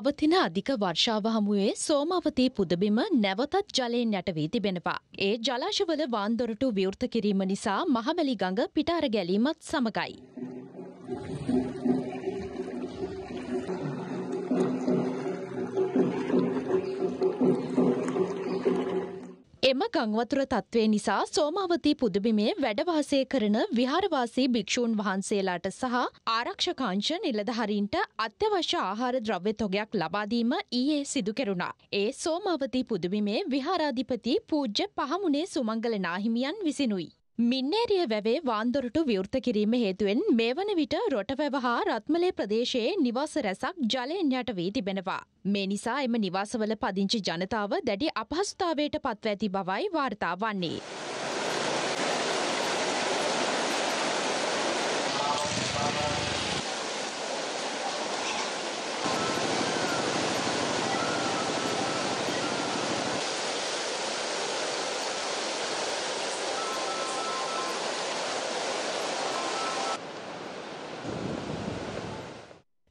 පවතින අධික වර්ෂාව හමුවේ සෝමාවතී පුදබිම නැවතත් ජලයෙන් යටවී තිබෙනවා. ඒ ජලාශවල වාන්දොරටු විවෘත කිරීම නිසා මහමැලි ගඟ පිටාර ගැලීමත් සමගයි. ගංවතුර තත්ත්වය නිසා සෝමාවතී පුදුබිමේ වැඩවාසය කරන විහාරවාසී භික්‍ෂූන් වහන්සේලාට සහ ආරක්ෂකාංශ නිලධහරින්ට අත්‍යවශ්‍ය ආහාර ද්‍රව්‍ය තොගයක් ලබාදීම ඊයේ සිදු කෙරුණා. ඒ සෝමාවතී පුදුබිමේ විහාරාධිපති පූජ්ජ පහමුණේ සුමංගල නාහිමියන් විසිනුයි. මින්නේරිය වැවේ වාන්දොරටු විවෘත කිරීම හේතුවෙන් මේ වන විට රොටවැව හා රත්මලේ ප්‍රදේශයේ නිවාස රැසක් ජලයෙන් යට වී තිබෙනවා. මේ නිසා එම නිවාසවල පදිංචි ජනතාව දැඩි අපහසුතාවයට පත්ව ඇති බවයි වාර්තා වන්නේ.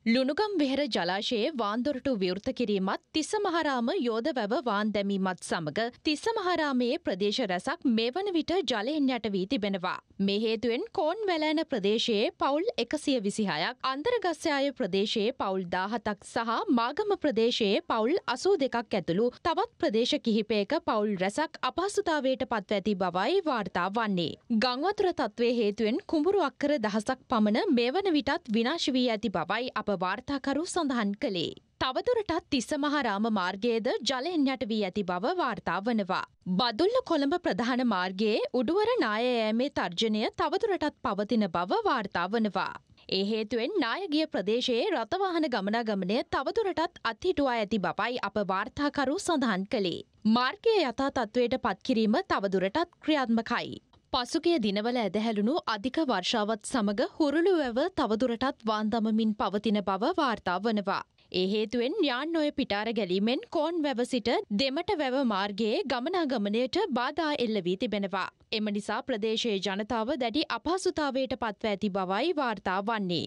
ලුණුගම් වෙහෙර ජලාශයේ වාන්දොරටු විවෘත කිරීමත් තිසමහරාම යෝධ වැව වාන් දැමීමත් සමග තිසමහරාමයේ ප්‍රදේශ රැසක් මේ වන විට ජලයෙන් යට වී තිබෙනවා. මේ හේතුවෙන් කෝන් වැලෑන ප්‍රදේශයේ පවුල් එකසිය විසිහයක් අන්තර්ගස්යාය ප්‍රදේශයේ පවුල් දාහතක් සහ මාගම ප්‍රදේශයේ පවුල් අසූ දෙකක් ඇතුළු තවත් ප්‍රදේශ කිහිපයක පවුල් රැසක් අපහසුතාවයට පත්ව ඇති බවයි වාර්තා වන්නේ. ගංවතුර තත්ත්වය හේතුවෙන් කුඹුරු අක්කර දහසක් පමණ මේ වන විටත් විනාශ වී ඇති බවයි අප වාර්තාකරු සඳහන් කළේ. තවදුරටත් තිස්සමහාරාම මාර්ගයේද ජලයෙන් යට වී ඇති බව වාර්තා වනවා. බදුල්ල කොළඹ ප්‍රධාන මාර්ගයේ උඩුවර නායෑමේ තර්ජනය තවදුරටත් පවතින බව වාර්තා වනවා. ඒ හේතුවෙන් නායගිය ප්‍රදේශයේ රථවාහන ගමනාගමනය තවදුරටත් අත්හිටුවා ඇති බවයි අප වාර්තාකරු සඳහන් කළේ. මාර්ගය යථා තත්ත්වයට පත්කිරීම තවදුරටත් ක්‍රියාත්මකයි. පසුගිය දිනවල ඇදහැළුණු අධික වර්ෂාවත් සමඟ හුරුළු වැව තවදුරටත් වාන්දමමින් පවතින බව වාර්තා වනවා. ඒ හේතුවෙන් යාන් ඔය පිටාර ගැලීමෙන් කෝන් වැව සිට දෙමට වැව මාර්ගයේ ගමනාගමනයට බාධා එල්ල වී තිබෙනවා. එම නිසා ප්‍රදේශයේ ජනතාව දැඩි අපහසුතාවයට පත්ව ඇති බවයි වාර්තා වන්නේ.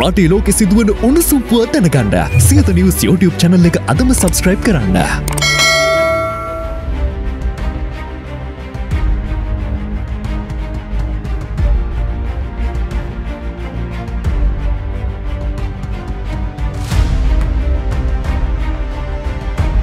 රටේ ලෝකෙ සිදුවන උණුසුම්පුව දැනගන්න සියත නිවස් YouTube channel එක අදම subscribe කරන්න.